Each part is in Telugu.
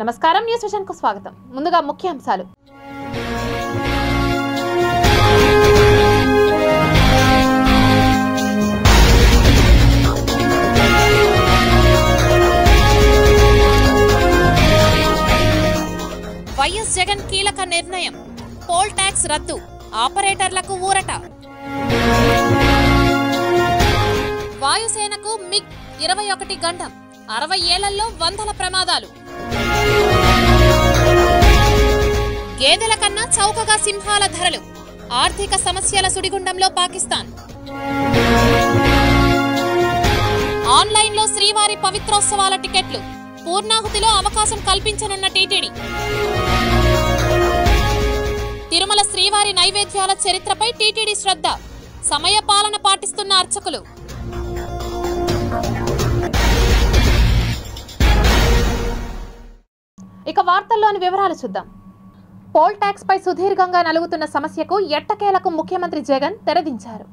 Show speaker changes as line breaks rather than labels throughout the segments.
నమస్కారం న్యూస్ విషన్ కు స్వాగతం ముందుగా ముఖ్యాంశాలు వైఎస్ జగన్ కీలక నిర్ణయం పోల్ ట్యాక్స్ రద్దు ఆపరేటర్లకు ఊరట వాయుసేనకు మిగ్ ఇరవై ఒకటి గండం అరవై ఏళ్లలో వందల ప్రమాదాలు గేదెల కన్నా చౌకగా సింహాల ధరలు ఆర్థిక సమస్యల సుడిగుండంలో పాకిస్తాన్ ఆన్లైన్లో శ్రీవారి పవిత్రోత్సవాల టికెట్లు పూర్ణాహుతిలో అవకాశం కల్పించనున్న టీటీడీ తిరుమల శ్రీవారి నైవేద్యాల చరిత్రపై టీటీడీ శ్రద్ధ సమయపాలన పాటిస్తున్న అర్చకులు ఇక వార్తల్లోని వివరాలు చూద్దాం పోల్ పై సుదీర్ఘంగా నలుగుతున్న సమస్యకు ఎట్టకేలకు ముఖ్యమంత్రి జగన్ తెరదించారు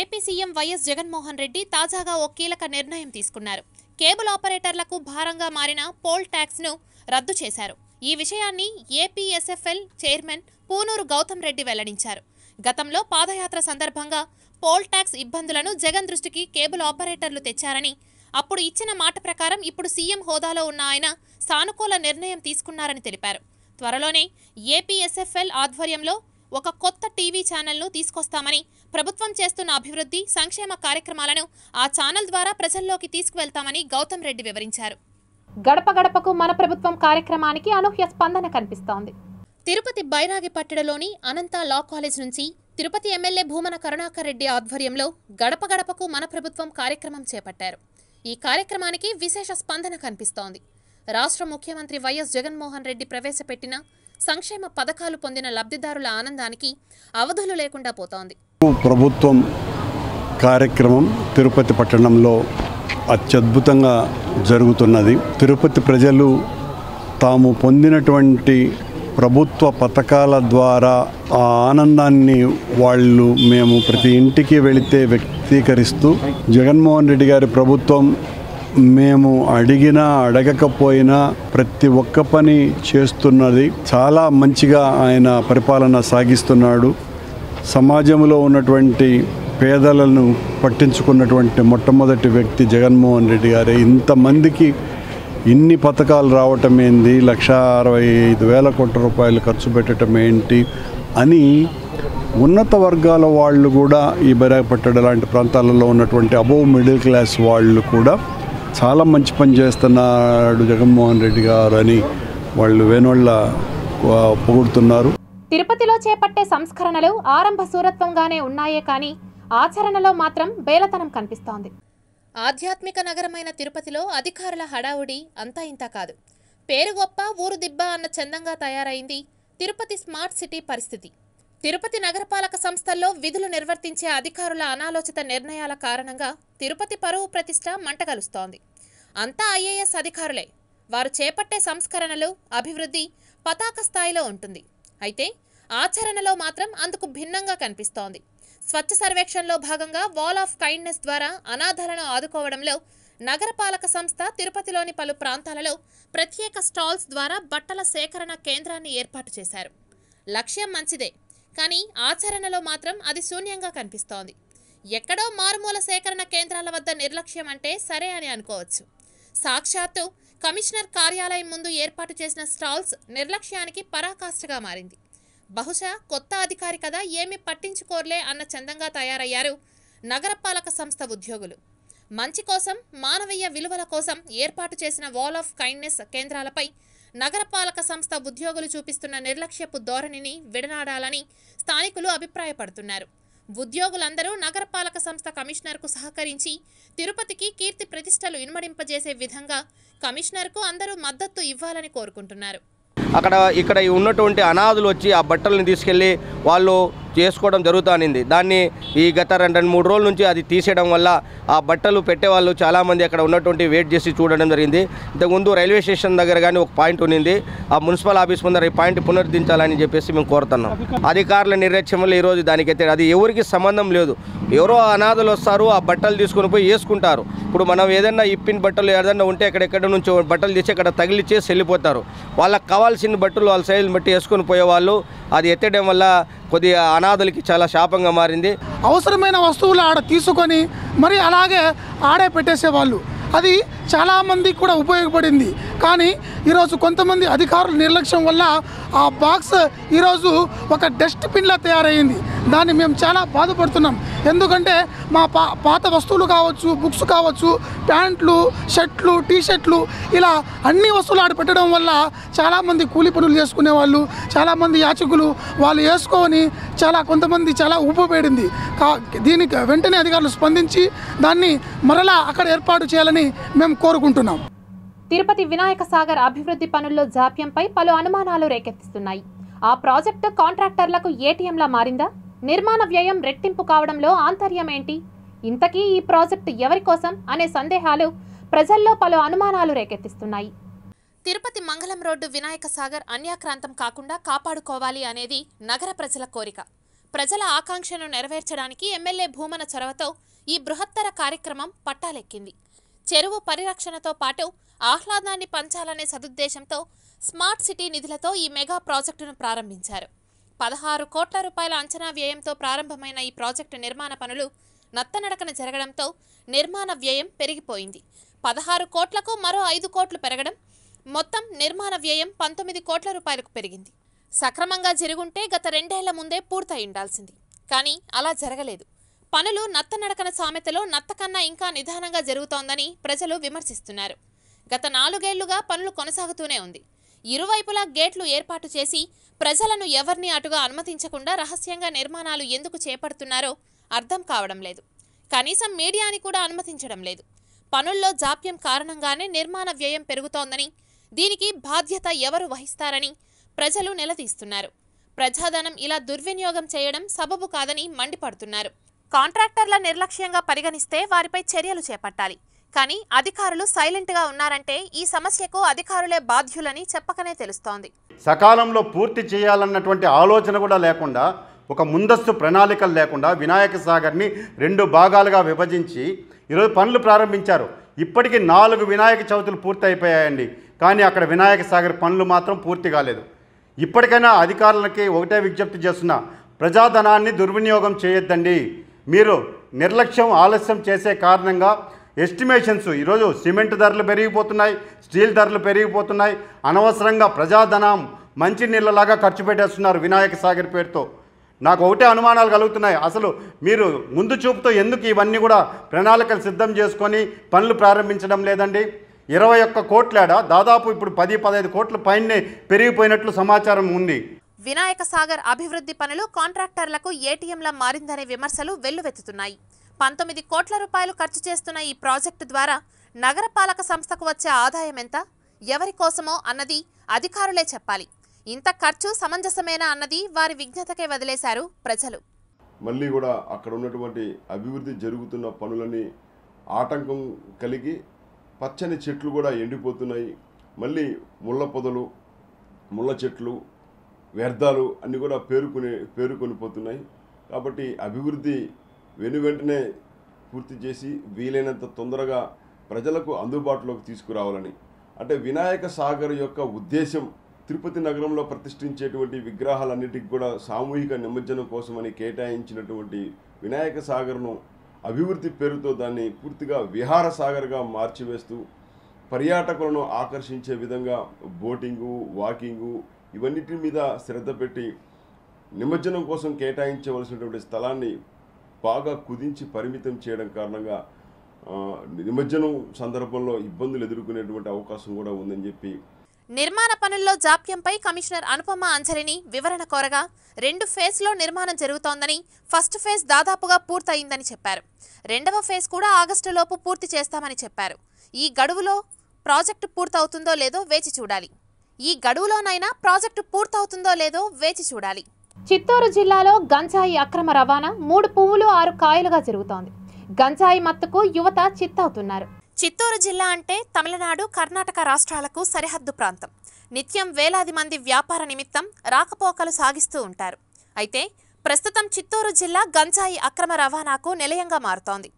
AP CM YS Jaganmohan Reddy తాజాగా ఓ కీలక నిర్ణయం తీసుకున్నారు కేబుల్ ఆపరేటర్లకు భారంగా మారిన పోల్ ను రద్దు చేశారు ఈ విషయాన్ని ఏపీఎస్ఎఫ్ఎల్ చైర్మన్ పూనూరు గౌతమ్ రెడ్డి వెల్లడించారు గతంలో పాదయాత్ర సందర్భంగా పోల్ ట్యాక్స్ ఇబ్బందులను జగన్ దృష్టికి కేబుల్ ఆపరేటర్లు తెచ్చారని అప్పుడు ఇచ్చిన మాట ప్రకారం ఇప్పుడు సీఎం హోదాలో ఉన్న ఆయన సానుకూల నిర్ణయం తీసుకున్నారని తెలిపారు త్వరలోనే ఏపీఎస్ఎఫ్ఎల్ ఆధ్వర్యంలో ఒక కొత్త టీవీ ఛానల్ను తీసుకొస్తామని ప్రభుత్వం చేస్తున్న అభివృద్ధి సంక్షేమ కార్యక్రమాలను ఆ ఛానల్ ద్వారా ప్రజల్లోకి తీసుకువెళ్తామని గౌతమ్ రెడ్డి వివరించారు గడప గడపకు మన ప్రభుత్వం కార్యక్రమానికి అనూహ్య స్పందన కనిపిస్తోంది తిరుపతి పట్టడలోని అనంత లా కాలేజ్ నుంచి తిరుపతి ఎమ్మెల్యే భూమన కరుణాకర్ రెడ్డి ఆధ్వర్యంలో గడప గడపకు మన ప్రభుత్వం కార్యక్రమం చేపట్టారు ఈ కార్యక్రమానికి విశేష స్పందన కనిపిస్తోంది రాష్ట్ర ముఖ్యమంత్రి వైఎస్ జగన్మోహన్ రెడ్డి ప్రవేశపెట్టిన సంక్షేమ పథకాలు పొందిన లబ్ధిదారుల ఆనందానికి అవధులు లేకుండా పోతోంది
ప్రభుత్వం కార్యక్రమం తిరుపతి పట్టణంలో అత్యద్భుతంగా జరుగుతున్నది తిరుపతి ప్రజలు తాము పొందినటువంటి ప్రభుత్వ పథకాల ద్వారా ఆ ఆనందాన్ని వాళ్ళు మేము ప్రతి ఇంటికి వెళితే వ్యక్తీకరిస్తూ జగన్మోహన్ రెడ్డి గారి ప్రభుత్వం మేము అడిగినా అడగకపోయినా ప్రతి ఒక్క పని చేస్తున్నది చాలా మంచిగా ఆయన పరిపాలన సాగిస్తున్నాడు సమాజంలో ఉన్నటువంటి పేదలను పట్టించుకున్నటువంటి మొట్టమొదటి వ్యక్తి జగన్మోహన్ రెడ్డి గారే ఇంతమందికి ఇన్ని పథకాలు రావటం ఏంది లక్ష అరవై ఐదు వేల కోట్ల రూపాయలు ఖర్చు పెట్టడం ఏంటి అని ఉన్నత వర్గాల వాళ్ళు కూడా ఈ బెరాగపట్టడ లాంటి ప్రాంతాలలో ఉన్నటువంటి అబోవ్ మిడిల్ క్లాస్ వాళ్ళు కూడా చాలా మంచి పని చేస్తున్నాడు జగన్మోహన్ రెడ్డి గారు అని వాళ్ళు వేనోళ్ళ పొగుడుతున్నారు
తిరుపతిలో చేపట్టే సంస్కరణలు ఆరంభ సూరత్వంగానే ఉన్నాయే కానీ ఆచరణలో మాత్రం బేలతనం కనిపిస్తోంది ఆధ్యాత్మిక నగరమైన తిరుపతిలో అధికారుల హడావుడి అంతా ఇంతా కాదు పేరు గొప్ప ఊరు దిబ్బ అన్న చందంగా తయారైంది తిరుపతి స్మార్ట్ సిటీ పరిస్థితి తిరుపతి నగరపాలక సంస్థల్లో విధులు నిర్వర్తించే అధికారుల అనాలోచిత నిర్ణయాల కారణంగా తిరుపతి పరువు ప్రతిష్ట మంటగలుస్తోంది అంతా ఐఏఎస్ అధికారులే వారు చేపట్టే సంస్కరణలు అభివృద్ధి పతాక స్థాయిలో ఉంటుంది అయితే ఆచరణలో మాత్రం అందుకు భిన్నంగా కనిపిస్తోంది స్వచ్ఛ సర్వేక్షణలో భాగంగా వాల్ ఆఫ్ కైండ్నెస్ ద్వారా అనాథలను ఆదుకోవడంలో నగరపాలక సంస్థ తిరుపతిలోని పలు ప్రాంతాలలో ప్రత్యేక స్టాల్స్ ద్వారా బట్టల సేకరణ కేంద్రాన్ని ఏర్పాటు చేశారు లక్ష్యం మంచిదే కానీ ఆచరణలో మాత్రం అది శూన్యంగా కనిపిస్తోంది ఎక్కడో మారుమూల సేకరణ కేంద్రాల వద్ద నిర్లక్ష్యం అంటే సరే అని అనుకోవచ్చు సాక్షాత్తు కమిషనర్ కార్యాలయం ముందు ఏర్పాటు చేసిన స్టాల్స్ నిర్లక్ష్యానికి పరాకాష్ఠగా మారింది బహుశా కొత్త అధికారి కదా ఏమీ పట్టించుకోర్లే అన్న చందంగా తయారయ్యారు నగరపాలక సంస్థ ఉద్యోగులు మంచి కోసం మానవీయ విలువల కోసం ఏర్పాటు చేసిన వాల్ ఆఫ్ కైండ్నెస్ కేంద్రాలపై నగరపాలక సంస్థ ఉద్యోగులు చూపిస్తున్న నిర్లక్ష్యపు ధోరణిని విడనాడాలని స్థానికులు అభిప్రాయపడుతున్నారు ఉద్యోగులందరూ నగరపాలక సంస్థ కమిషనర్కు సహకరించి తిరుపతికి కీర్తి ప్రతిష్టలు ఇనుమడింపజేసే విధంగా కమిషనర్కు అందరూ మద్దతు ఇవ్వాలని కోరుకుంటున్నారు
అక్కడ ఇక్కడ ఉన్నటువంటి అనాథులు వచ్చి ఆ బట్టలను తీసుకెళ్ళి వాళ్ళు చేసుకోవడం జరుగుతానింది దాన్ని ఈ గత రెండు రెండు మూడు రోజుల నుంచి అది తీసేయడం వల్ల ఆ బట్టలు పెట్టేవాళ్ళు చాలామంది అక్కడ ఉన్నటువంటి వెయిట్ చేసి చూడడం జరిగింది ఇంతకుముందు రైల్వే స్టేషన్ దగ్గర కానీ ఒక పాయింట్ ఉన్నింది ఆ మున్సిపల్ ఆఫీస్ ముందర ఈ పాయింట్ పునరుద్ధరించాలని చెప్పేసి మేము కోరుతున్నాం అధికారుల నిర్లక్ష్యంలో ఈరోజు దానికైతే అది ఎవరికి సంబంధం లేదు ఎవరో అనాథలు వస్తారు ఆ బట్టలు తీసుకొని పోయి వేసుకుంటారు ఇప్పుడు మనం ఏదైనా ఇప్పిన బట్టలు ఏదైనా ఉంటే అక్కడెక్కడ నుంచి బట్టలు తీసి అక్కడ తగిలిచ్చేసి వెళ్ళిపోతారు వాళ్ళకి కావాల్సిన బట్టలు వాళ్ళ సైజుని బట్టి వేసుకొని పోయేవాళ్ళు అది ఎత్తడం వల్ల కొద్దిగా అనాథులకి చాలా శాపంగా మారింది అవసరమైన వస్తువులు ఆడ తీసుకొని మరి అలాగే ఆడే పెట్టేసేవాళ్ళు అది చాలామంది కూడా ఉపయోగపడింది కానీ ఈరోజు కొంతమంది అధికారుల నిర్లక్ష్యం వల్ల ఆ బాక్స్ ఈరోజు ఒక డస్ట్బిన్లా తయారైంది దాన్ని మేము చాలా బాధపడుతున్నాం ఎందుకంటే మా పా పాత వస్తువులు కావచ్చు బుక్స్ కావచ్చు ప్యాంట్లు షర్ట్లు టీషర్ట్లు ఇలా అన్ని వస్తువులు ఆడ పెట్టడం వల్ల చాలామంది కూలి పనులు చేసుకునే వాళ్ళు చాలామంది యాచకులు వాళ్ళు వేసుకొని చాలా కొంతమంది చాలా ఉపపడింది కా దీనికి వెంటనే అధికారులు స్పందించి దాన్ని మరలా అక్కడ ఏర్పాటు చేయాలని మేము కోరుకుంటున్నాం
తిరుపతి వినాయక సాగర్ అభివృద్ధి పనుల్లో జాప్యంపై పలు అనుమానాలు రేకెత్తిస్తున్నాయి ఆ ప్రాజెక్టు కాంట్రాక్టర్లకు ఏటీఎంలా మారిందా నిర్మాణ వ్యయం రెట్టింపు కావడంలో ఆంతర్యం ఏంటి ఇంతకీ ఈ ప్రాజెక్టు ఎవరి కోసం అనే సందేహాలు ప్రజల్లో పలు అనుమానాలు రేకెత్తిస్తున్నాయి తిరుపతి మంగళం రోడ్డు వినాయక సాగర్ అన్యాక్రాంతం కాకుండా కాపాడుకోవాలి అనేది నగర ప్రజల కోరిక ప్రజల ఆకాంక్షను నెరవేర్చడానికి ఎమ్మెల్యే భూమన చొరవతో ఈ బృహత్తర కార్యక్రమం పట్టాలెక్కింది చెరువు పరిరక్షణతో పాటు ఆహ్లాదాన్ని పంచాలనే సదుద్దేశంతో స్మార్ట్ సిటీ నిధులతో ఈ మెగా ప్రాజెక్టును ప్రారంభించారు పదహారు కోట్ల రూపాయల అంచనా వ్యయంతో ప్రారంభమైన ఈ ప్రాజెక్టు నిర్మాణ పనులు నత్తనడకన జరగడంతో నిర్మాణ వ్యయం పెరిగిపోయింది పదహారు కోట్లకు మరో ఐదు కోట్లు పెరగడం మొత్తం నిర్మాణ వ్యయం పంతొమ్మిది కోట్ల రూపాయలకు పెరిగింది సక్రమంగా జరుగుంటే గత రెండేళ్ల ముందే పూర్తయి ఉండాల్సింది కానీ అలా జరగలేదు పనులు నత్తనడకన సామెతలో నత్తకన్నా ఇంకా నిదానంగా జరుగుతోందని ప్రజలు విమర్శిస్తున్నారు గత నాలుగేళ్లుగా పనులు కొనసాగుతూనే ఉంది ఇరువైపులా గేట్లు ఏర్పాటు చేసి ప్రజలను ఎవరిని అటుగా అనుమతించకుండా రహస్యంగా నిర్మాణాలు ఎందుకు చేపడుతున్నారో అర్థం కావడం లేదు కనీసం మీడియాని కూడా అనుమతించడం లేదు పనుల్లో జాప్యం కారణంగానే నిర్మాణ వ్యయం పెరుగుతోందని దీనికి బాధ్యత ఎవరు వహిస్తారని ప్రజలు నిలదీస్తున్నారు ప్రజాధనం ఇలా దుర్వినియోగం చేయడం సబబు కాదని మండిపడుతున్నారు కాంట్రాక్టర్ల నిర్లక్ష్యంగా పరిగణిస్తే వారిపై చర్యలు చేపట్టాలి కానీ అధికారులు సైలెంట్గా ఉన్నారంటే ఈ సమస్యకు అధికారులే బాధ్యులని చెప్పకనే తెలుస్తోంది
సకాలంలో పూర్తి చేయాలన్నటువంటి ఆలోచన కూడా లేకుండా ఒక ముందస్తు ప్రణాళికలు లేకుండా వినాయక సాగర్ని రెండు భాగాలుగా విభజించి ఈరోజు పనులు ప్రారంభించారు ఇప్పటికీ నాలుగు వినాయక చవితులు పూర్తి అయిపోయాయండి కానీ అక్కడ వినాయక సాగర్ పనులు మాత్రం పూర్తి కాలేదు ఇప్పటికైనా అధికారులకి ఒకటే విజ్ఞప్తి చేస్తున్న ప్రజాధనాన్ని దుర్వినియోగం చేయొద్దండి మీరు నిర్లక్ష్యం ఆలస్యం చేసే కారణంగా ఎస్టిమేషన్స్ ఈరోజు సిమెంట్ ధరలు పెరిగిపోతున్నాయి స్టీల్ ధరలు పెరిగిపోతున్నాయి అనవసరంగా ప్రజాధనం మంచి నీళ్ళలాగా ఖర్చు పెట్టేస్తున్నారు వినాయక సాగర్ పేరుతో నాకు ఒకటే అనుమానాలు కలుగుతున్నాయి అసలు మీరు ముందు చూపుతో ఎందుకు ఇవన్నీ కూడా ప్రణాళికలు సిద్ధం చేసుకొని పనులు ప్రారంభించడం లేదండి ఇరవై ఒక్క కోట్లేడా దాదాపు ఇప్పుడు పది పదహైదు కోట్ల పైనే పెరిగిపోయినట్లు సమాచారం ఉంది
వినాయక సాగర్ అభివృద్ధి పనులు కాంట్రాక్టర్లకు ఏటీఎంలా మారిందనే విమర్శలు వెల్లువెత్తుతున్నాయి పంతొమ్మిది కోట్ల రూపాయలు ఖర్చు చేస్తున్న ఈ ప్రాజెక్టు ద్వారా నగరపాలక సంస్థకు వచ్చే ఆదాయం ఎంత ఎవరి కోసమో అన్నది అధికారులే చెప్పాలి ఇంత ఖర్చు సమంజసమేనా అన్నది వారి విజ్ఞతకే వదిలేశారు ప్రజలు
మళ్ళీ కూడా అక్కడ ఉన్నటువంటి అభివృద్ధి జరుగుతున్న పనులని ఆటంకం కలిగి పచ్చని చెట్లు కూడా ఎండిపోతున్నాయి మళ్ళీ ముళ్ళ పొదలు ముళ్ళ చెట్లు వ్యర్థాలు అన్నీ కూడా పేరుకునే పేరుకొని పోతున్నాయి కాబట్టి అభివృద్ధి వెను వెంటనే పూర్తి చేసి వీలైనంత తొందరగా ప్రజలకు అందుబాటులోకి తీసుకురావాలని అంటే వినాయక సాగర్ యొక్క ఉద్దేశం తిరుపతి నగరంలో ప్రతిష్ఠించేటువంటి విగ్రహాలన్నిటికి కూడా సామూహిక నిమజ్జనం కోసమని కేటాయించినటువంటి వినాయక సాగర్ను అభివృద్ధి పేరుతో దాన్ని పూర్తిగా విహార సాగర్గా మార్చివేస్తూ పర్యాటకులను ఆకర్షించే విధంగా బోటింగు వాకింగు ఇవన్నిటి మీద శ్రద్ధ పెట్టి నిమజ్జనం కోసం కేటాయించవలసినటువంటి స్థలాన్ని బాగా కుదించి పరిమితం చేయడం కారణంగా నిమజ్జనం సందర్భంలో ఇబ్బందులు ఎదుర్కొనేటువంటి అవకాశం కూడా ఉందని చెప్పి
నిర్మాణ పనుల్లో జాప్యంపై కమిషనర్ అనుపమ అంజలిని వివరణ కోరగా రెండు ఫేజ్లో నిర్మాణం జరుగుతోందని ఫస్ట్ ఫేజ్ దాదాపుగా పూర్తయిందని చెప్పారు రెండవ ఫేజ్ కూడా ఆగస్టులోపు పూర్తి చేస్తామని చెప్పారు ఈ గడువులో ప్రాజెక్టు పూర్తవుతుందో లేదో వేచి చూడాలి ఈ గడువులోనైనా ప్రాజెక్టు పూర్తవుతుందో లేదో వేచి చూడాలి చిత్తూరు జిల్లాలో గంజాయి అక్రమ రవాణా మూడు పువ్వులు ఆరు కాయలుగా జరుగుతోంది గంజాయి మత్తుకు యువత చిత్తవుతున్నారు చిత్తూరు జిల్లా అంటే తమిళనాడు కర్ణాటక రాష్ట్రాలకు సరిహద్దు ప్రాంతం నిత్యం వేలాది మంది వ్యాపార నిమిత్తం రాకపోకలు సాగిస్తూ ఉంటారు అయితే ప్రస్తుతం చిత్తూరు జిల్లా గంజాయి అక్రమ రవాణాకు నిలయంగా మారుతోంది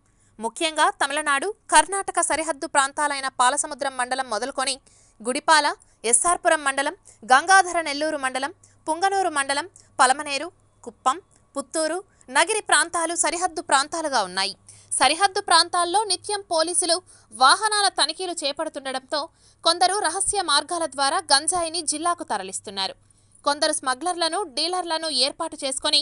ముఖ్యంగా తమిళనాడు కర్ణాటక సరిహద్దు ప్రాంతాలైన పాలసముద్రం మండలం మొదలుకొని గుడిపాల ఎస్ఆర్పురం మండలం గంగాధర నెల్లూరు మండలం పుంగనూరు మండలం పలమనేరు కుప్పం పుత్తూరు నగిరి ప్రాంతాలు సరిహద్దు ప్రాంతాలుగా ఉన్నాయి సరిహద్దు ప్రాంతాల్లో నిత్యం పోలీసులు వాహనాల తనిఖీలు చేపడుతుండటంతో కొందరు రహస్య మార్గాల ద్వారా గంజాయిని జిల్లాకు తరలిస్తున్నారు కొందరు స్మగ్లర్లను డీలర్లను ఏర్పాటు చేసుకుని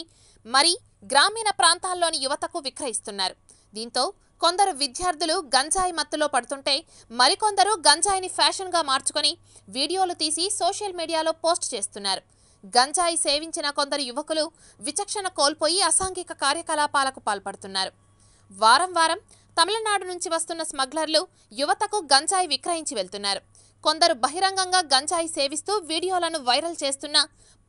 మరి గ్రామీణ ప్రాంతాల్లోని యువతకు విక్రయిస్తున్నారు దీంతో కొందరు విద్యార్థులు గంజాయి మత్తులో పడుతుంటే మరికొందరు గంజాయిని ఫ్యాషన్గా మార్చుకొని వీడియోలు తీసి సోషల్ మీడియాలో పోస్ట్ చేస్తున్నారు గంజాయి సేవించిన కొందరు యువకులు విచక్షణ కోల్పోయి అసాంఘిక కార్యకలాపాలకు పాల్పడుతున్నారు వారం వారం తమిళనాడు నుంచి వస్తున్న స్మగ్లర్లు యువతకు గంజాయి విక్రయించి వెళ్తున్నారు కొందరు బహిరంగంగా గంజాయి సేవిస్తూ వీడియోలను వైరల్ చేస్తున్నా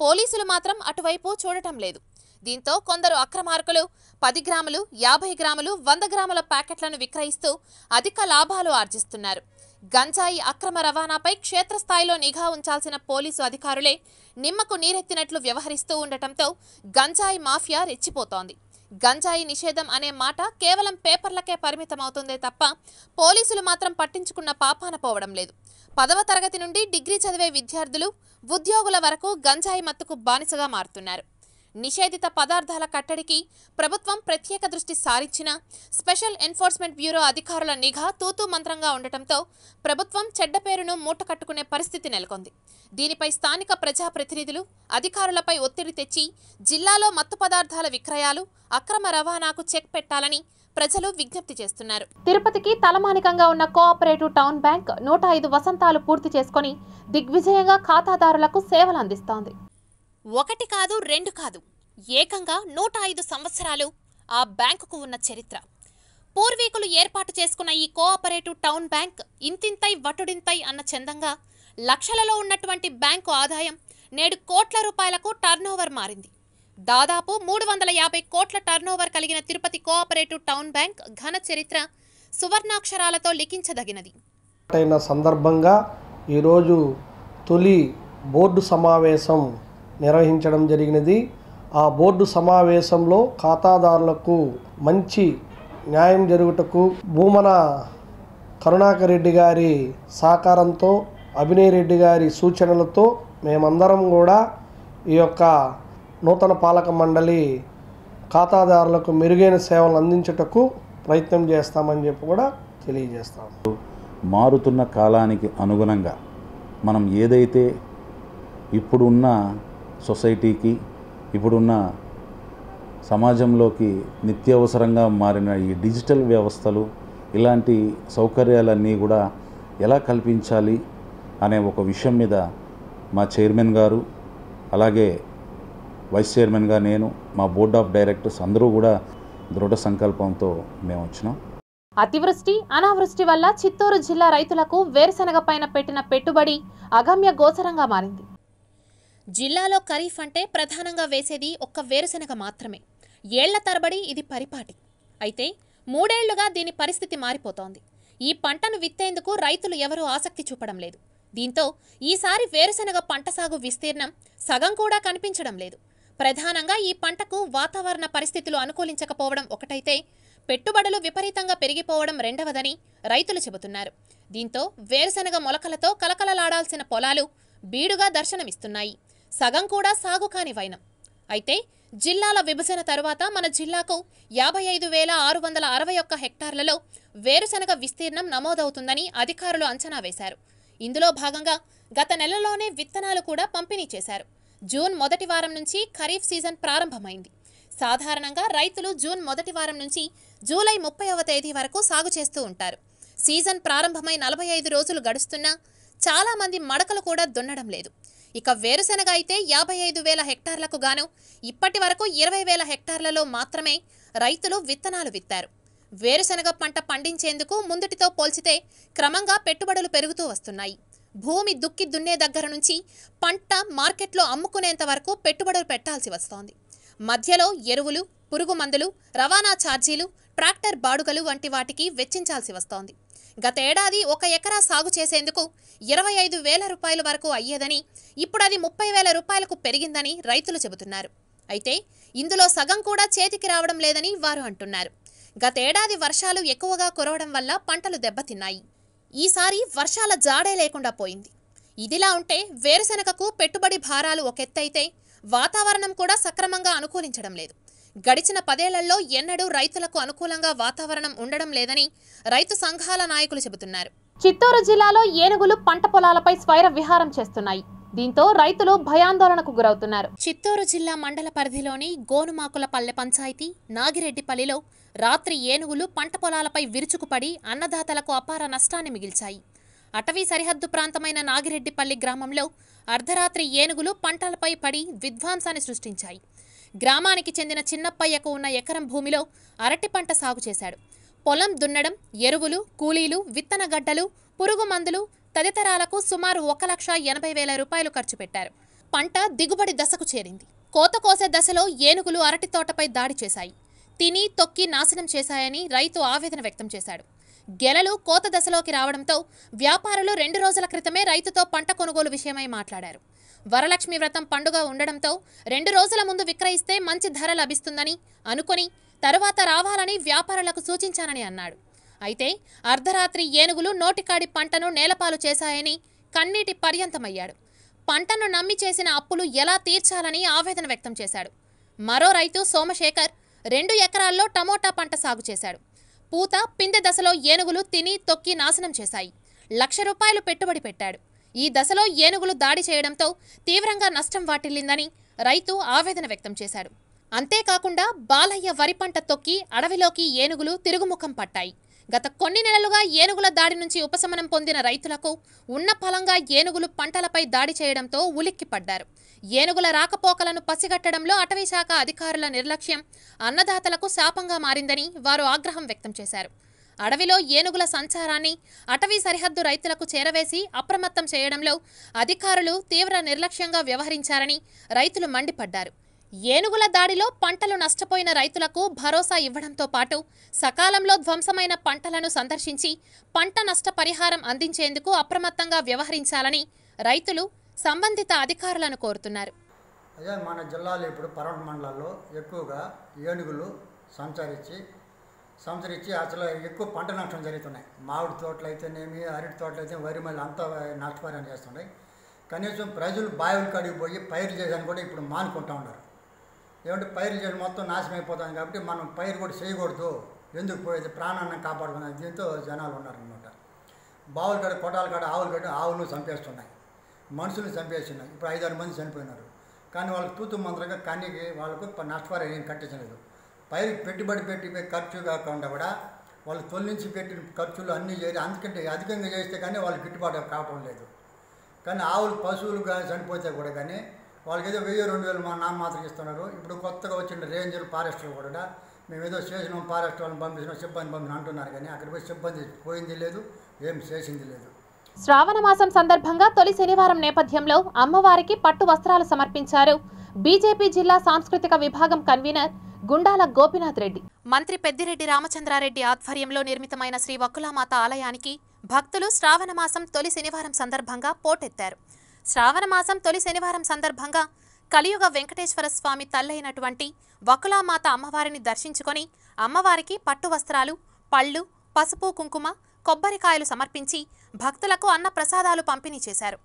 పోలీసులు మాత్రం అటువైపు చూడటం లేదు దీంతో కొందరు అక్రమార్కులు పది గ్రాములు యాభై గ్రాములు వంద గ్రాముల ప్యాకెట్లను విక్రయిస్తూ అధిక లాభాలు ఆర్జిస్తున్నారు గంజాయి అక్రమ రవాణాపై క్షేత్రస్థాయిలో నిఘా ఉంచాల్సిన పోలీసు అధికారులే నిమ్మకు నీరెత్తినట్లు వ్యవహరిస్తూ ఉండటంతో గంజాయి మాఫియా రెచ్చిపోతోంది గంజాయి నిషేధం అనే మాట కేవలం పేపర్లకే పరిమితమవుతుందే తప్ప పోలీసులు మాత్రం పట్టించుకున్న పాపాన పోవడం లేదు పదవ తరగతి నుండి డిగ్రీ చదివే విద్యార్థులు ఉద్యోగుల వరకు గంజాయి మత్తుకు బానిసగా మారుతున్నారు నిషేధిత పదార్థాల కట్టడికి ప్రభుత్వం ప్రత్యేక దృష్టి సారించిన స్పెషల్ ఎన్ఫోర్స్మెంట్ బ్యూరో అధికారుల నిఘా తూతూ మంత్రంగా ఉండటంతో ప్రభుత్వం చెడ్డ పేరును మూటకట్టుకునే పరిస్థితి నెలకొంది దీనిపై స్థానిక ప్రజాప్రతినిధులు అధికారులపై ఒత్తిడి తెచ్చి జిల్లాలో మత్తు పదార్థాల విక్రయాలు అక్రమ రవాణాకు చెక్ పెట్టాలని ప్రజలు విజ్ఞప్తి చేస్తున్నారు తిరుపతికి తలమానికంగా ఉన్న కోఆపరేటివ్ టౌన్ బ్యాంక్ నూట ఐదు వసంతాలు పూర్తి చేసుకుని దిగ్విజయంగా ఖాతాదారులకు సేవలు అందిస్తోంది ఒకటి కాదు రెండు కాదు ఏకంగా నూట ఐదు సంవత్సరాలు ఆ బ్యాంకుకు ఉన్న చరిత్ర పూర్వీకులు ఏర్పాటు చేసుకున్న ఈ కోఆపరేటివ్ టౌన్ బ్యాంక్ ఇంతింతై వటుడింతై అన్న చందంగా లక్షలలో ఉన్నటువంటి బ్యాంకు ఆదాయం నేడు కోట్ల రూపాయలకు టర్నోవర్ మారింది దాదాపు మూడు వందల యాభై కోట్ల టర్నోవర్ కలిగిన తిరుపతి కోఆపరేటివ్ టౌన్ బ్యాంక్ ఘన చరిత్ర సువర్ణాక్షరాలతో లిఖించదగినది
సందర్భంగా ఈరోజు తొలి బోర్డు సమావేశం నిర్వహించడం జరిగినది ఆ బోర్డు సమావేశంలో ఖాతాదారులకు మంచి న్యాయం జరుగుటకు భూమన కరుణాకర్ రెడ్డి గారి సహకారంతో అభినయ్ రెడ్డి గారి సూచనలతో మేమందరం కూడా ఈ యొక్క నూతన పాలక మండలి ఖాతాదారులకు మెరుగైన సేవలు అందించటకు ప్రయత్నం చేస్తామని చెప్పి కూడా తెలియజేస్తాము
మారుతున్న కాలానికి అనుగుణంగా మనం ఏదైతే ఇప్పుడు ఉన్న సొసైటీకి ఇప్పుడున్న సమాజంలోకి నిత్యవసరంగా మారిన ఈ డిజిటల్ వ్యవస్థలు ఇలాంటి సౌకర్యాలన్నీ కూడా ఎలా కల్పించాలి అనే ఒక విషయం మీద మా చైర్మన్ గారు అలాగే వైస్ చైర్మన్గా నేను మా బోర్డ్ ఆఫ్ డైరెక్టర్స్ అందరూ కూడా దృఢ సంకల్పంతో మేము వచ్చినాం
అతివృష్టి అనావృష్టి వల్ల చిత్తూరు జిల్లా రైతులకు వేరుశనగ పైన పెట్టిన పెట్టుబడి అగమ్య గోచరంగా మారింది జిల్లాలో ఖరీఫ్ అంటే ప్రధానంగా వేసేది ఒక్క వేరుశనగ మాత్రమే ఏళ్ల తరబడి ఇది పరిపాటి అయితే మూడేళ్లుగా దీని పరిస్థితి మారిపోతోంది ఈ పంటను విత్తేందుకు రైతులు ఎవరూ ఆసక్తి చూపడం లేదు దీంతో ఈసారి వేరుశనగ పంట సాగు విస్తీర్ణం సగం కూడా కనిపించడం లేదు ప్రధానంగా ఈ పంటకు వాతావరణ పరిస్థితులు అనుకూలించకపోవడం ఒకటైతే పెట్టుబడులు విపరీతంగా పెరిగిపోవడం రెండవదని రైతులు చెబుతున్నారు దీంతో వేరుశనగ మొలకలతో కలకలలాడాల్సిన పొలాలు బీడుగా దర్శనమిస్తున్నాయి సగం కూడా సాగు కాని వైనం అయితే జిల్లాల విభజన తరువాత మన జిల్లాకు యాభై ఐదు వేల ఆరు వందల అరవై ఒక్క హెక్టార్లలో వేరుశనగ విస్తీర్ణం నమోదవుతుందని అధికారులు అంచనా వేశారు ఇందులో భాగంగా గత నెలలోనే విత్తనాలు కూడా పంపిణీ చేశారు జూన్ మొదటి వారం నుంచి ఖరీఫ్ సీజన్ ప్రారంభమైంది సాధారణంగా రైతులు జూన్ మొదటి వారం నుంచి జూలై ముప్పైవ తేదీ వరకు సాగు చేస్తూ ఉంటారు సీజన్ ప్రారంభమై నలభై ఐదు రోజులు గడుస్తున్నా చాలామంది మడకలు కూడా దున్నడం లేదు ఇక వేరుశనగ అయితే యాభై ఐదు వేల హెక్టార్లకు గాను ఇప్పటి వరకు ఇరవై వేల హెక్టార్లలో మాత్రమే రైతులు విత్తనాలు విత్తారు వేరుశనగ పంట పండించేందుకు ముందుటితో పోల్చితే క్రమంగా పెట్టుబడులు పెరుగుతూ వస్తున్నాయి భూమి దుక్కి దున్నే దగ్గర నుంచి పంట మార్కెట్లో అమ్ముకునేంత వరకు పెట్టుబడులు పెట్టాల్సి వస్తోంది మధ్యలో ఎరువులు పురుగు మందులు రవాణా ఛార్జీలు ట్రాక్టర్ బాడుగలు వంటి వాటికి వెచ్చించాల్సి వస్తోంది గతేడాది ఒక ఎకరా సాగు చేసేందుకు ఇరవై ఐదు వేల రూపాయల వరకు అయ్యేదని ఇప్పుడు అది ముప్పై వేల రూపాయలకు పెరిగిందని రైతులు చెబుతున్నారు అయితే ఇందులో సగం కూడా చేతికి రావడం లేదని వారు అంటున్నారు గతేడాది వర్షాలు ఎక్కువగా కురవడం వల్ల పంటలు దెబ్బతిన్నాయి ఈసారి వర్షాల జాడే లేకుండా పోయింది ఇదిలా ఉంటే వేరుశెనగకు పెట్టుబడి భారాలు ఒకెత్తైతే వాతావరణం కూడా సక్రమంగా అనుకూలించడం లేదు గడిచిన పదేళ్లలో ఎన్నడూ రైతులకు అనుకూలంగా వాతావరణం ఉండడం లేదని రైతు సంఘాల నాయకులు చెబుతున్నారు చిత్తూరు జిల్లాలో ఏనుగులు పంట పొలాలపై స్వైర విహారం చేస్తున్నాయి దీంతో రైతులు భయాందోళనకు గురవుతున్నారు చిత్తూరు జిల్లా మండల పరిధిలోని గోనుమాకుల పల్లె పంచాయతీ నాగిరెడ్డిపల్లిలో రాత్రి ఏనుగులు పంట పొలాలపై విరుచుకుపడి అన్నదాతలకు అపార నష్టాన్ని మిగిల్చాయి అటవీ సరిహద్దు ప్రాంతమైన నాగిరెడ్డిపల్లి గ్రామంలో అర్ధరాత్రి ఏనుగులు పంటలపై పడి విధ్వాంసాన్ని సృష్టించాయి గ్రామానికి చెందిన చిన్నప్పయ్యకు ఉన్న ఎకరం భూమిలో అరటి పంట సాగు చేశాడు పొలం దున్నడం ఎరువులు కూలీలు విత్తన గడ్డలు పురుగు మందులు తదితరాలకు సుమారు ఒక లక్ష ఎనభై వేల రూపాయలు ఖర్చు పెట్టారు పంట దిగుబడి దశకు చేరింది కోత కోసే దశలో ఏనుగులు అరటి తోటపై దాడి చేశాయి తిని తొక్కి నాశనం చేశాయని రైతు ఆవేదన వ్యక్తం చేశాడు గెలలు కోత దశలోకి రావడంతో వ్యాపారులు రెండు రోజుల క్రితమే రైతుతో పంట కొనుగోలు విషయమై మాట్లాడారు వరలక్ష్మి వ్రతం పండుగ ఉండడంతో రెండు రోజుల ముందు విక్రయిస్తే మంచి ధర లభిస్తుందని అనుకొని తరువాత రావాలని వ్యాపారులకు సూచించానని అన్నాడు అయితే అర్ధరాత్రి ఏనుగులు నోటికాడి పంటను నేలపాలు చేశాయని కన్నీటి పర్యంతమయ్యాడు పంటను నమ్మి చేసిన అప్పులు ఎలా తీర్చాలని ఆవేదన వ్యక్తం చేశాడు మరో రైతు సోమశేఖర్ రెండు ఎకరాల్లో టమోటా పంట సాగు చేశాడు పూత పిందె దశలో ఏనుగులు తిని తొక్కి నాశనం చేశాయి లక్ష రూపాయలు పెట్టుబడి పెట్టాడు ఈ దశలో ఏనుగులు దాడి చేయడంతో తీవ్రంగా నష్టం వాటిల్లిందని రైతు ఆవేదన వ్యక్తం చేశాడు అంతేకాకుండా బాలయ్య వరి పంట తొక్కి అడవిలోకి ఏనుగులు తిరుగుముఖం పట్టాయి గత కొన్ని నెలలుగా ఏనుగుల దాడి నుంచి ఉపశమనం పొందిన రైతులకు ఉన్న ఫలంగా ఏనుగులు పంటలపై దాడి చేయడంతో ఉలిక్కిపడ్డారు ఏనుగుల రాకపోకలను పసిగట్టడంలో అటవీశాఖ అధికారుల నిర్లక్ష్యం అన్నదాతలకు శాపంగా మారిందని వారు ఆగ్రహం వ్యక్తం చేశారు అడవిలో ఏనుగుల సంచారాన్ని అటవీ సరిహద్దు రైతులకు చేరవేసి అప్రమత్తం చేయడంలో అధికారులు తీవ్ర నిర్లక్ష్యంగా వ్యవహరించారని రైతులు మండిపడ్డారు ఏనుగుల దాడిలో పంటలు నష్టపోయిన రైతులకు భరోసా ఇవ్వడంతో పాటు సకాలంలో ధ్వంసమైన పంటలను సందర్శించి పంట నష్టపరిహారం అందించేందుకు అప్రమత్తంగా వ్యవహరించాలని రైతులు సంబంధిత అధికారులను కోరుతున్నారు
అదే మన జిల్లాలో ఇప్పుడు పర్వత మండలాల్లో ఎక్కువగా ఏనుగులు సంచరించి సంవత్సరం ఇచ్చి అసలు ఎక్కువ పంట నష్టం జరుగుతున్నాయి మామిడి తోటలు అయితేనేమి అరటి తోటలు అయితే వరి మళ్ళీ అంతా నష్టపరిహారం చేస్తున్నాయి కనీసం ప్రజలు బావిలు కడిగి పోయి పైరు చేయడానికి కూడా ఇప్పుడు మానుకుంటా ఉన్నారు ఏమంటే పైరు చేయడం మొత్తం నాశనం అయిపోతుంది కాబట్టి మనం పైరు కూడా చేయకూడదు ఎందుకు పోయేది ప్రాణాన్ని కాపాడుకునే దీంతో జనాలు ఉన్నారనమాట బావులు కడ కొటాలు కడ ఆవులు కడ ఆవులను చంపేస్తున్నాయి మనుషులు చంపేస్తున్నాయి ఇప్పుడు ఐదారు మంది చనిపోయినారు కానీ వాళ్ళకి తూతు మంత్రంగా కన్నీకి వాళ్ళకు నష్టపరిహారం ఏం కట్టించలేదు పైరు పెట్టుబడి పెట్టి ఖర్చు కాకుండా కూడా వాళ్ళు తొలించి పెట్టిన ఖర్చులు అన్నీ చేయాలి అందుకంటే అధికంగా చేస్తే కానీ వాళ్ళు గిట్టుబాటు కావటం లేదు కానీ ఆవులు పశువులు కానీ చనిపోతే కూడా కానీ వాళ్ళకి ఏదో వెయ్యి రెండు వేలు మా నామ మాత్రం ఇస్తున్నారు ఇప్పుడు కొత్తగా వచ్చిన రేంజర్ ఫారెస్టర్ కూడా మేము ఏదో చేసినాం ఫారెస్ట్ వాళ్ళని పంపించినాం సిబ్బంది పంపిన అంటున్నారు కానీ అక్కడ పోయి సిబ్బంది పోయింది లేదు ఏం చేసింది లేదు
శ్రావణ మాసం సందర్భంగా తొలి శనివారం నేపథ్యంలో అమ్మవారికి పట్టు వస్త్రాలు సమర్పించారు బీజేపీ జిల్లా సాంస్కృతిక విభాగం కన్వీనర్ గుండాల గోపినాథ్ రెడ్డి మంత్రి పెద్దిరెడ్డి రామచంద్రారెడ్డి ఆధ్వర్యంలో నిర్మితమైన శ్రీ వక్కులామాత ఆలయానికి భక్తులు శ్రావణ మాసం తొలి శనివారం సందర్భంగా పోటెత్తారు శ్రావణ మాసం తొలి శనివారం సందర్భంగా కలియుగ వెంకటేశ్వర స్వామి తల్లైనటువంటి వకులామాత అమ్మవారిని దర్శించుకొని అమ్మవారికి పట్టు వస్త్రాలు పళ్ళు పసుపు కుంకుమ కొబ్బరికాయలు సమర్పించి భక్తులకు అన్న ప్రసాదాలు పంపిణీ చేశారు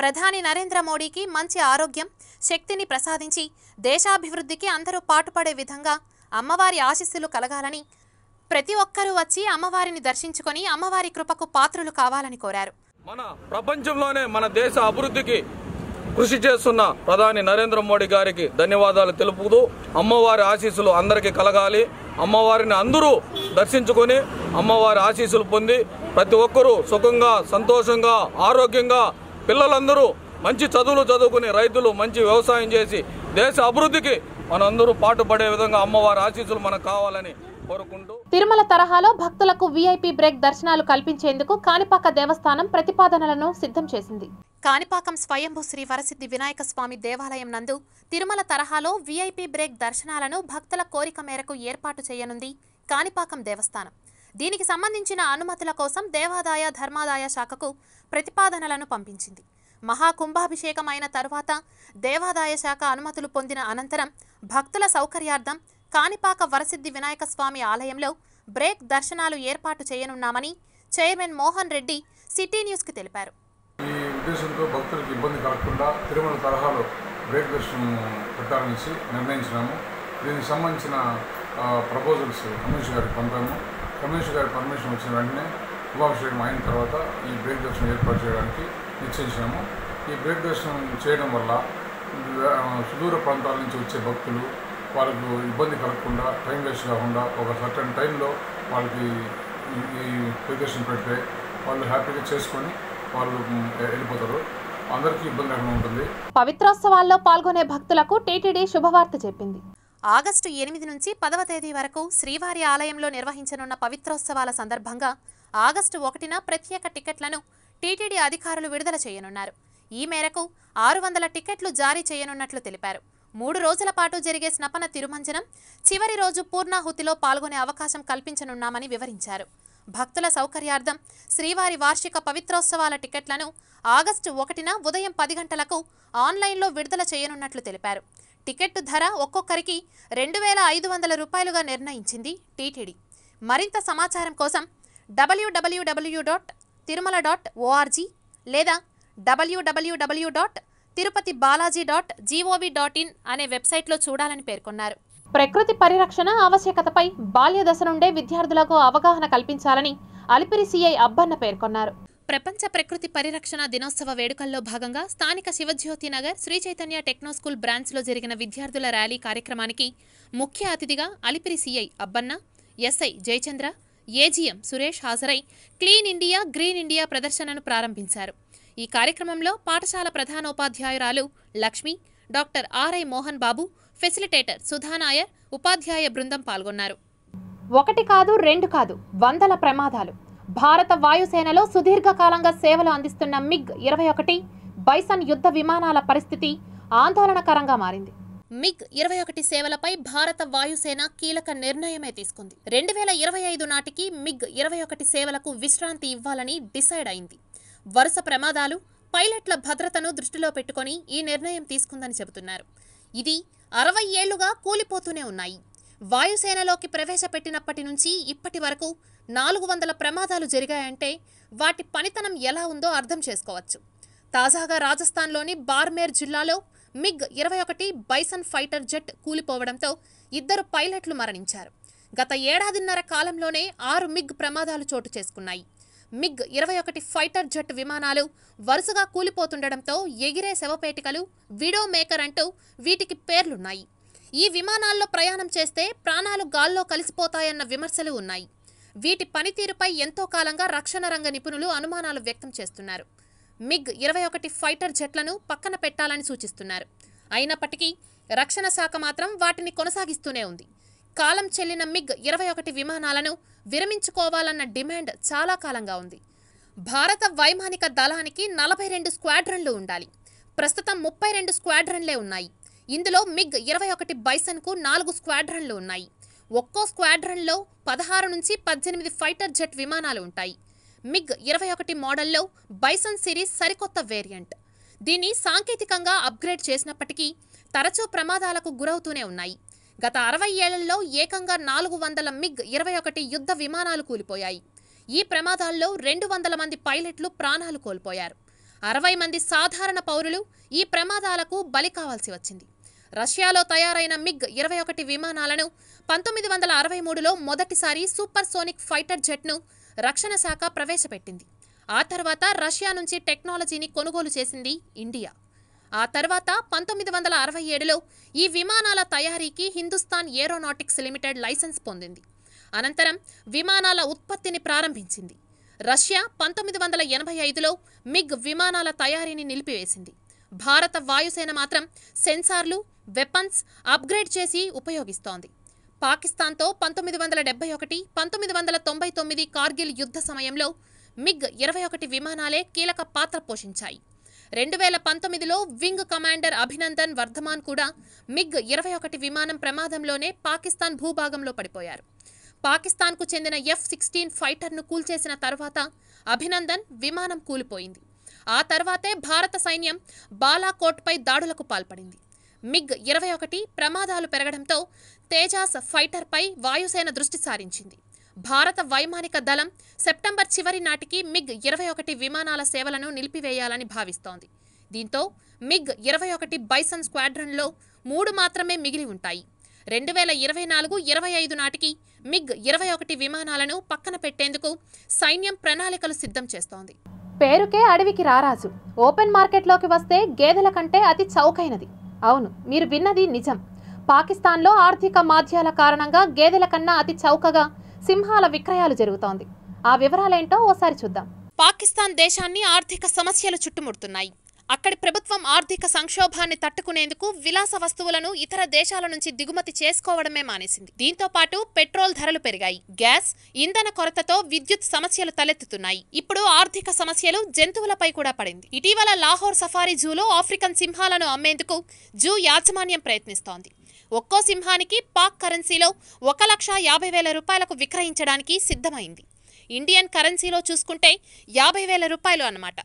ప్రధాని నరేంద్ర మోడీకి మంచి ఆరోగ్యం శక్తిని ప్రసాదించి దేశాభివృద్ధికి అందరూ పాటుపడే విధంగా అమ్మవారి ఆశీస్సులు కలగాలని ప్రతి ఒక్కరూ వచ్చి అమ్మవారిని దర్శించుకొని అమ్మవారి కృపకు పాత్రలు కావాలని కోరారు మన
ప్రపంచంలోనే మన దేశ అభివృద్ధికి కృషి చేస్తున్న ప్రధాని నరేంద్ర మోడీ గారికి ధన్యవాదాలు తెలుపుతూ అమ్మవారి ఆశీస్సులు అందరికీ కలగాలి అమ్మవారిని అందరూ దర్శించుకొని అమ్మవారి ఆశీస్సులు పొంది ప్రతి ఒక్కరూ సుఖంగా సంతోషంగా ఆరోగ్యంగా పిల్లలందరూ మంచి చదువులు చదువుకుని రైతులు మంచి వ్యవసాయం చేసి దేశ అభివృద్ధికి మనందరూ పాటుపడే విధంగా అమ్మవారి ఆశీస్సులు మనకు కావాలని
కోరుకుంటూ తిరుమల తరహాలో భక్తులకు వీఐపీ బ్రేక్ దర్శనాలు కల్పించేందుకు కాణిపాక దేవస్థానం ప్రతిపాదనలను సిద్ధం చేసింది కాణిపాకం స్వయంభూ శ్రీ వరసిద్ధి వినాయక స్వామి దేవాలయం నందు తిరుమల తరహాలో వీఐపీ బ్రేక్ దర్శనాలను భక్తుల కోరిక మేరకు ఏర్పాటు చేయనుంది కాణిపాకం దేవస్థానం దీనికి సంబంధించిన అనుమతుల కోసం దేవాదాయ ధర్మాదాయ శాఖకు ప్రతిపాదనలను పంపించింది మహాకుంభాభిషేకం అయిన తరువాత దేవాదాయ శాఖ అనుమతులు పొందిన అనంతరం భక్తుల సౌకర్యార్థం కాణిపాక వరసిద్ధి వినాయక స్వామి ఆలయంలో బ్రేక్ దర్శనాలు ఏర్పాటు చేయనున్నామని చైర్మన్ మోహన్ రెడ్డి సిటీ న్యూస్కి తెలిపారు
ఈ ఉద్దేశంతో భక్తులకు ఇబ్బంది కలగకుండా తిరుమల తరహాలో బ్రేక్ దర్శనం నిర్ణయించినాము దీనికి సంబంధించిన ప్రపోజల్స్ కమిషన్ గారికి పంపాము కమిషనర్ గారి పర్మిషన్ వచ్చిన వెంటనే కుభాభిషేకం అయిన తర్వాత ఈ బ్రేక్ దర్శనం ఏర్పాటు చేయడానికి నిశ్చయించాము ఈ బ్రేక్ దర్శనం చేయడం వల్ల సుదూర ప్రాంతాల నుంచి వచ్చే భక్తులు వాళ్ళకు ఇబ్బంది కలగకుండా టైం వేస్ట్ కాకుండా ఒక సర్టన్ టైంలో వాళ్ళకి ఈ ప్రదర్శన పెడితే వాళ్ళు హ్యాపీగా చేసుకొని వాళ్ళు వెళ్ళిపోతారు అందరికీ ఇబ్బంది ఉంటుంది
పవిత్రోత్సవాల్లో పాల్గొనే భక్తులకు టీటీడీ శుభవార్త చెప్పింది ఆగస్టు ఎనిమిది నుంచి పదవ తేదీ వరకు శ్రీవారి ఆలయంలో నిర్వహించనున్న పవిత్రోత్సవాల సందర్భంగా ఆగస్టు ఒకటిన ప్రత్యేక టికెట్లను టీటీడీ అధికారులు విడుదల చేయనున్నారు ఈ మేరకు ఆరు వందల టికెట్లు జారీ చేయనున్నట్లు తెలిపారు మూడు రోజుల పాటు జరిగే స్నపన తిరుమంజనం చివరి రోజు పూర్ణాహుతిలో పాల్గొనే అవకాశం కల్పించనున్నామని వివరించారు భక్తుల సౌకర్యార్థం శ్రీవారి వార్షిక పవిత్రోత్సవాల టికెట్లను ఆగస్టు ఒకటిన ఉదయం పది గంటలకు ఆన్లైన్లో విడుదల చేయనున్నట్లు తెలిపారు టికెట్టు ధర ఒక్కొక్కరికి రెండు వేల ఐదు వందల రూపాయలుగా నిర్ణయించింది టీటీడీ మరింత సమాచారం కోసం డబ్ల్యూడబ్ల్యూడబ్ల్యూ డాట్ తిరుమల డాట్ ఓఆర్జీ లేదా డబ్ల్యూడబ్ల్యూడబ్ల్యూ dot Tirupati Balaji dot GOV dot in అనే వెబ్సైట్లో చూడాలని పేర్కొన్నారు ప్రకృతి పరిరక్షణ ఆవశ్యకతపై బాల్య దశ నుండే విద్యార్థులకు అవగాహన కల్పించాలని అలిపిరి సిఐ అబ్బన్న పేర్కొన్నారు ప్రపంచ ప్రకృతి పరిరక్షణ దినోత్సవ వేడుకల్లో భాగంగా స్థానిక శివజ్యోతి నగర్ శ్రీ చైతన్య టెక్నో స్కూల్ బ్రాంచ్లో జరిగిన విద్యార్థుల ర్యాలీ కార్యక్రమానికి ముఖ్య అతిథిగా Alipiri CI Abbanna SI Jayachandra AGM Suresh హాజరై క్లీన్ ఇండియా గ్రీన్ ఇండియా ప్రదర్శనను ప్రారంభించారు ఈ కార్యక్రమంలో పాఠశాల ప్రధానోపాధ్యాయురాలు Lakshmi doctor RI Mohan Babu facilitator Sudha Nair ఉపాధ్యాయ బృందం పాల్గొన్నారు ఒకటి కాదు రెండు కాదు వందల ప్రమాదాలు భారత వాయుసేనలో సుదీర్ఘకాలంగా సేవలు అందిస్తున్న మిగ్ ఇరవై ఒకటి బైసన్ యుద్ధ విమానాల పరిస్థితి ఆందోళనకరంగా మారింది మిగ్ ఇరవై ఒకటి సేవలపై భారత వాయుసేన కీలక నిర్ణయమే తీసుకుంది రెండు వేల ఇరవై ఐదు నాటికి మిగ్ ఇరవై ఒకటి సేవలకు విశ్రాంతి ఇవ్వాలని డిసైడ్ అయింది వరుస ప్రమాదాలు పైలట్ల భద్రతను దృష్టిలో పెట్టుకొని ఈ నిర్ణయం తీసుకుందని చెబుతున్నారు ఇది అరవై ఏళ్లుగా కూలిపోతూనే ఉన్నాయి వాయుసేనలోకి ప్రవేశపెట్టినప్పటి నుంచి ఇప్పటి వరకు నాలుగు వందల ప్రమాదాలు జరిగాయంటే వాటి పనితనం ఎలా ఉందో అర్థం చేసుకోవచ్చు తాజాగా రాజస్థాన్లోని బార్మేర్ జిల్లాలో మిగ్ ఇరవై ఒకటి బైసన్ ఫైటర్ జెట్ కూలిపోవడంతో ఇద్దరు పైలట్లు మరణించారు గత ఏడాదిన్నర కాలంలోనే ఆరు మిగ్ ప్రమాదాలు చోటు చేసుకున్నాయి మిగ్ ఇరవై ఒకటి ఫైటర్ జెట్ విమానాలు వరుసగా కూలిపోతుండటంతో ఎగిరే శవపేటికలు విడో మేకర్ అంటూ వీటికి పేర్లున్నాయి ఈ విమానాల్లో ప్రయాణం చేస్తే ప్రాణాలు గాల్లో కలిసిపోతాయన్న విమర్శలు ఉన్నాయి వీటి పనితీరుపై ఎంతో కాలంగా రక్షణ రంగ నిపుణులు అనుమానాలు వ్యక్తం చేస్తున్నారు మిగ్ ఇరవై ఒకటి ఫైటర్ జెట్లను పక్కన పెట్టాలని సూచిస్తున్నారు అయినప్పటికీ రక్షణ శాఖ మాత్రం వాటిని కొనసాగిస్తూనే ఉంది కాలం చెల్లిన మిగ్ ఇరవై ఒకటి విమానాలను విరమించుకోవాలన్న డిమాండ్ చాలా కాలంగా ఉంది భారత వైమానిక దళానికి నలభై రెండు స్క్వాడ్రన్లు ఉండాలి ప్రస్తుతం ముప్పై రెండు స్క్వాడ్రన్లే ఉన్నాయి ఇందులో మిగ్ ఇరవై ఒకటి బైసన్కు నాలుగు స్క్వాడ్రన్లు ఉన్నాయి ఒక్కో స్క్వాడ్రన్లో పదహారు నుంచి పద్దెనిమిది ఫైటర్ జెట్ విమానాలు ఉంటాయి మిగ్ ఇరవై ఒకటి మోడల్లో బైసన్ సిరీస్ సరికొత్త వేరియంట్ దీన్ని సాంకేతికంగా అప్గ్రేడ్ చేసినప్పటికీ తరచూ ప్రమాదాలకు గురవుతూనే ఉన్నాయి గత అరవై ఏళ్లలో ఏకంగా నాలుగు వందల మిగ్ ఇరవై ఒకటి యుద్ధ విమానాలు కూలిపోయాయి ఈ ప్రమాదాల్లో రెండు వందల మంది పైలట్లు ప్రాణాలు కోల్పోయారు అరవై మంది సాధారణ పౌరులు ఈ ప్రమాదాలకు బలి కావాల్సి వచ్చింది రష్యాలో తయారైన మిగ్ ఇరవై ఒకటి విమానాలను పంతొమ్మిది వందల అరవై మూడులో మొదటిసారి సూపర్ సోనిక్ ఫైటర్ జెట్ను రక్షణ శాఖ ప్రవేశపెట్టింది ఆ తర్వాత రష్యా నుంచి టెక్నాలజీని కొనుగోలు చేసింది ఇండియా ఆ తర్వాత పంతొమ్మిది వందల అరవై ఏడులో ఈ విమానాల తయారీకి హిందుస్థాన్ ఏరోనాటిక్స్ లిమిటెడ్ లైసెన్స్ పొందింది అనంతరం విమానాల ఉత్పత్తిని ప్రారంభించింది రష్యా పంతొమ్మిది వందల ఎనభై ఐదులో మిగ్ విమానాల తయారీని నిలిపివేసింది భారత వాయుసేన మాత్రం సెన్సార్లు వెపన్స్ అప్గ్రేడ్ చేసి ఉపయోగిస్తోంది పాకిస్తాన్తో పంతొమ్మిది వందల డెబ్బై ఒకటి పంతొమ్మిది వందల తొంభై తొమ్మిది కార్గిల్ యుద్ధ సమయంలో మిగ్ ఇరవై ఒకటి విమానాలే కీలక పాత్ర పోషించాయి రెండు వేల పంతొమ్మిదిలో వింగ్ కమాండర్ అభినందన్ వర్ధమాన్ కూడా మిగ్ ఇరవై ఒకటి విమానం ప్రమాదంలోనే పాకిస్తాన్ భూభాగంలో పడిపోయారు పాకిస్తాన్కు చెందిన ఎఫ్ సిక్స్టీన్ ఫైటర్ను కూల్చేసిన తర్వాత అభినందన్ విమానం కూలిపోయింది ఆ తర్వాతే భారత సైన్యం బాలాకోట్పై దాడులకు పాల్పడింది మిగ్ ఇరవై ఒకటి ప్రమాదాలు పెరగడంతో తేజాస్ ఫైటర్పై వాయుసేన దృష్టి సారించింది భారత వైమానిక దళం సెప్టెంబర్ చివరి నాటికి మిగ్ ఇరవై ఒకటి విమానాల సేవలను నిలిపివేయాలని భావిస్తోంది దీంతో మిగ్ ఇరవై ఒకటి బైసన్ స్క్వాడ్రన్లో మూడు మాత్రమే మిగిలి ఉంటాయి రెండు వేల ఇరవై నాలుగు ఇరవై ఐదు నాటికి మిగ్ ఇరవై ఒకటి విమానాలను పక్కన పెట్టేందుకు సైన్యం ప్రణాళికలు సిద్ధం చేస్తోంది పేరుకే అడవికి రారాజు ఓపెన్ మార్కెట్లోకి వస్తే గేదెల కంటే అతి చౌకైనది అవును మీరు విన్నది నిజం పాకిస్తాన్లో ఆర్థిక మాధ్యాల కారణంగా గేదెల కన్నా అతి చౌకగా సింహాల విక్రయాలు జరుగుతోంది ఆ వివరాలేంటో ఓసారి చూద్దాం పాకిస్తాన్ దేశాన్ని ఆర్థిక సమస్యలు చుట్టుముడుతున్నాయి అక్కడి ప్రభుత్వం ఆర్థిక సంక్షోభాన్ని తట్టుకునేందుకు విలాస వస్తువులను ఇతర దేశాల నుంచి దిగుమతి చేసుకోవడమే మానేసింది దీంతో పాటు పెట్రోల్ ధరలు పెరిగాయి గ్యాస్ ఇంధన కొరతతో విద్యుత్ సమస్యలు తలెత్తుతున్నాయి ఇప్పుడు ఆర్థిక సమస్యలు జంతువులపై కూడా పడింది ఇటీవల లాహోర్ సఫారీ జూలో ఆఫ్రికన్ సింహాలను అమ్మేందుకు జూ యాజమాన్యం ప్రయత్నిస్తోంది ఒక్కో సింహానికి పాక్ కరెన్సీలో ఒక లక్ష యాభై వేల రూపాయలకు విక్రయించడానికి సిద్ధమైంది ఇండియన్ కరెన్సీలో చూసుకుంటే యాభై వేల రూపాయలు అన్నమాట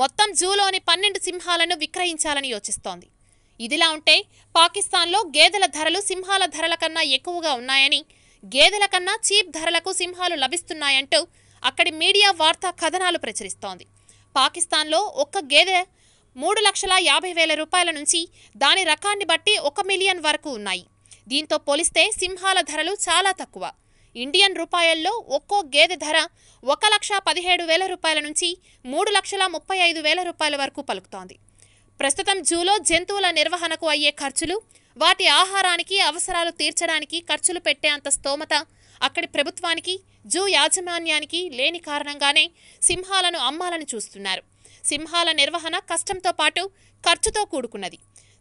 మొత్తం జూలోని పన్నెండు సింహాలను విక్రయించాలని యోచిస్తోంది ఇదిలా ఉంటే పాకిస్తాన్లో గేదెల ధరలు సింహాల ధరల కన్నా ఎక్కువగా ఉన్నాయని గేదెల కన్నా చీప్ ధరలకు సింహాలు లభిస్తున్నాయంటూ అక్కడి మీడియా వార్తా కథనాలు ప్రచురిస్తోంది పాకిస్తాన్లో ఒక్క గేదె మూడు లక్షల యాభై వేల రూపాయల నుంచి దాని రకాన్ని బట్టి ఒక మిలియన్ వరకు ఉన్నాయి దీంతో పోలిస్తే సింహాల ధరలు చాలా తక్కువ ఇండియన్ రూపాయల్లో ఒక్కో గేదె ధర ఒక లక్ష పదిహేడు వేల రూపాయల నుంచి మూడు లక్షల ముప్పై ఐదు వేల రూపాయల వరకు పలుకుతోంది ప్రస్తుతం జూలో జంతువుల నిర్వహణకు అయ్యే ఖర్చులు వాటి ఆహారానికి అవసరాలు తీర్చడానికి ఖర్చులు పెట్టే అంత స్తోమత అక్కడి ప్రభుత్వానికి జూ యాజమాన్యానికి లేని కారణంగానే సింహాలను అమ్మాలని చూస్తున్నారు సింహాల నిర్వహణ కష్టంతో పాటు ఖర్చుతో కూడుకున్నది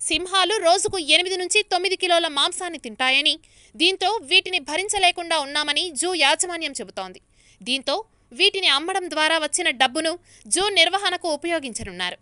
సింహాలు రోజుకు ఎనిమిది నుంచి తొమ్మిది కిలోల మాంసాన్ని తింటాయని దీంతో వీటిని భరించలేకుండా ఉన్నామని జూ యాజమాన్యం చెబుతోంది దీంతో వీటిని అమ్మడం ద్వారా వచ్చిన డబ్బును జూ నిర్వహణకు ఉపయోగించనున్నారు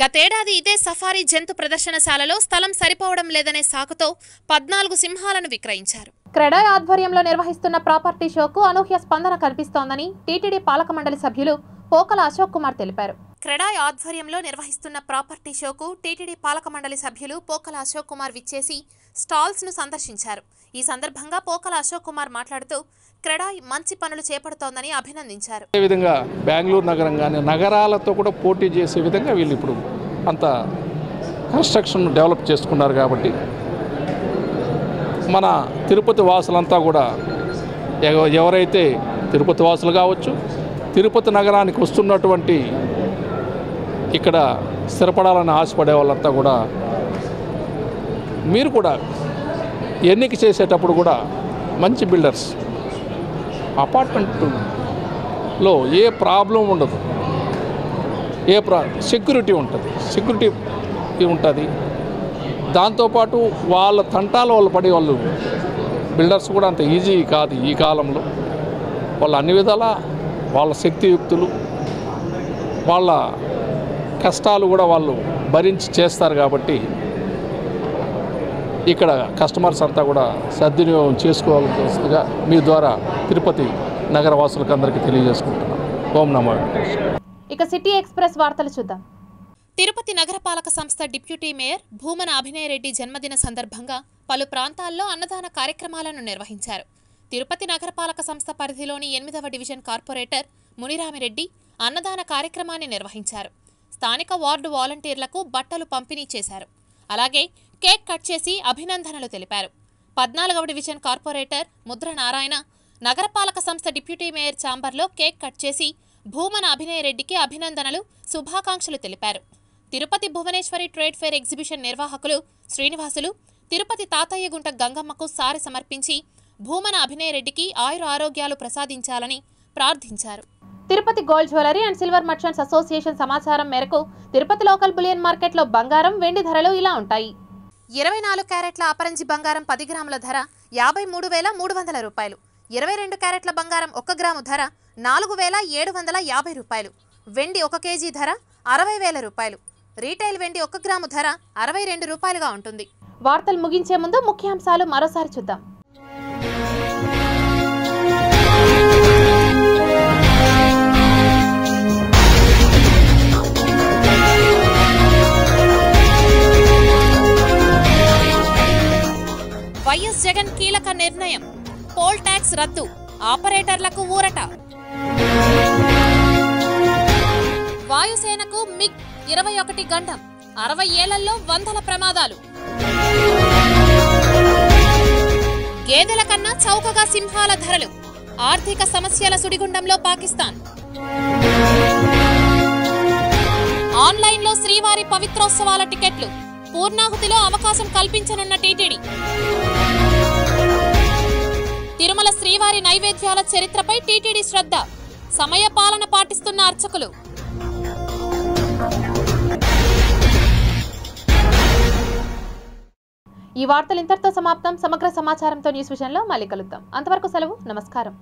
గతేడాది ఇదే సఫారీ జంతు ప్రదర్శనశాలలో స్థలం సరిపోవడం లేదనే సాకుతో పద్నాలుగు సింహాలను విక్రయించారు క్రెడాయ్ ఆధ్వర్యంలో నిర్వహిస్తున్న ప్రాపర్టీ షోకు అనూహ్య స్పందన కల్పిస్తోందని టీటీడీ పాలక మండలి సభ్యులు కోకల అశోక్ కుమార్ తెలిపారు క్రెడాయ్ ఆధ్వర్యంలో నిర్వహిస్తున్న ప్రాపర్టీ షోకు టీటీడీ పాలక మండలి సభ్యులు పోకల అశోక్ కుమార్ విచ్చేసి స్టాల్స్ను సందర్శించారు ఈ సందర్భంగా పోకల అశోక్ కుమార్ మాట్లాడుతూ క్రెడాయ్ మంచి పనులు చేపడుతోందని అభినందించారు అదేవిధంగా
బెంగళూరు నగరం కానీ నగరాలతో కూడా పోటీ చేసే విధంగా వీళ్ళు ఇప్పుడు అంత కన్స్ట్రక్షన్ డెవలప్ చేసుకున్నారు కాబట్టి మన తిరుపతి వాసులంతా కూడా ఎవరైతే తిరుపతి వాసులు కావచ్చు తిరుపతి నగరానికి వస్తున్నటువంటి ఇక్కడ స్థిరపడాలని ఆశపడే వాళ్ళంతా కూడా మీరు కూడా ఎన్నిక చేసేటప్పుడు కూడా మంచి బిల్డర్స్ అపార్ట్మెంట్లో ఏ ప్రాబ్లం ఉండదు ఏ ప్రా సెక్యూరిటీ ఉంటుంది సెక్యూరిటీ ఉంటుంది దాంతోపాటు వాళ్ళ తంటాలు వాళ్ళు పడే వాళ్ళు బిల్డర్స్ కూడా అంత ఈజీ కాదు ఈ కాలంలో వాళ్ళు అన్ని విధాలా వాళ్ళ శక్తియుక్తులు వాళ్ళ కష్టాలు కూడా వాళ్ళు భరించి చేస్తారు కాబట్టి ఇక్కడ కస్టమర్స్ అంతా కూడా సద్వినియోగం చేసుకోవాల్సిందిగా మీ ద్వారా తిరుపతి నగరవాసులకు అందరికీ తెలియజేసుకుంటున్నాను ఓం నమో
ఇక సిటీ ఎక్స్ప్రెస్ వార్తలు చూద్దాం తిరుపతి నగరపాలక సంస్థ డిప్యూటీ మేయర్ భూమన అభినయరెడ్డి జన్మదిన సందర్భంగా పలు ప్రాంతాల్లో అన్నదాన కార్యక్రమాలను నిర్వహించారు తిరుపతి నగరపాలక సంస్థ పరిధిలోని ఎనిమిదవ డివిజన్ కార్పొరేటర్ మునిరామిరెడ్డి అన్నదాన కార్యక్రమాన్ని నిర్వహించారు స్థానిక వార్డు వాలంటీర్లకు బట్టలు పంపిణీ చేశారు అలాగే కేక్ కట్ చేసి అభినందనలు తెలిపారు పద్నాలుగవ డివిజన్ కార్పొరేటర్ ముద్ర నారాయణ నగరపాలక సంస్థ డిప్యూటీ మేయర్ ఛాంబర్లో కేక్ కట్ చేసి భూమన అభినయ రెడ్డికి అభినందనలు శుభాకాంక్షలు తెలిపారు Tirupati Bhuvaneswari trade fair exhibition నిర్వాహకులు శ్రీనివాసులు తిరుపతి తాతయ్యగుంట గంగమ్మకు సారి సమర్పించి భూమన అభినయరెడ్డికి ఆయుర ఆరోగ్యాలు ప్రసాదించాలని ప్రార్థించారు Tirupati gold jewellery and silver merchants association సమాచారం మేరకు తిరుపతి లోకల్ బులియన్ మార్కెట్లో బంగారం వెండి ధరలు ఇలా ఉంటాయి ఇరవై నాలుగు క్యారెట్ల ఆపరంజి బంగారం పది గ్రాముల ధర యాభై మూడు వేల మూడు వందల రూపాయలు ఇరవై రెండు క్యారెట్ల బంగారం ఒక గ్రాము ధర నాలుగు వేల ఏడు వందల యాభై రూపాయలు వెండి ఒక కేజీ ధర అరవై వేల రూపాయలు రీటైల్ వెండి ఒక గ్రాము ధర అరవై రెండు రూపాయలుగా ఉంటుంది వార్తలు ముగించే ముందు ముఖ్యాంశాలు మరోసారి చూద్దాం వైఎస్ జగన్ కీలక నిర్ణయం పోల్ ట్యాక్స్ రద్దు ఆపరేటర్లకు ఊరట వాయుసేనకు మిగ్ ఇరవై ఒకటి గంటం అరవై ఏళ్లలో వందల ప్రమాదాలు గేదెల కన్నా చౌకగా సింహాల ధరలు ఆర్థిక సమస్యల సుడిగుండంలో పాకిస్తాన్ ఆన్లైన్లో శ్రీవారి పవిత్రోత్సవాల టికెట్లు పూర్ణాహుతిలో అవకాశం కల్పించనున్న టీటీడీ తిరుమల శ్రీవారి నైవేద్యాల చరిత్రపై టీటీడీ శ్రద్ధ సమయపాలన పాటిస్తున్న అర్చకులు ఈ వార్తలు ఇంతటితో సమాప్తం సమగ్ర సమాచారంతో న్యూస్ విషయంలో మళ్ళీ కలుద్దాం అంతవరకు సెలవు నమస్కారం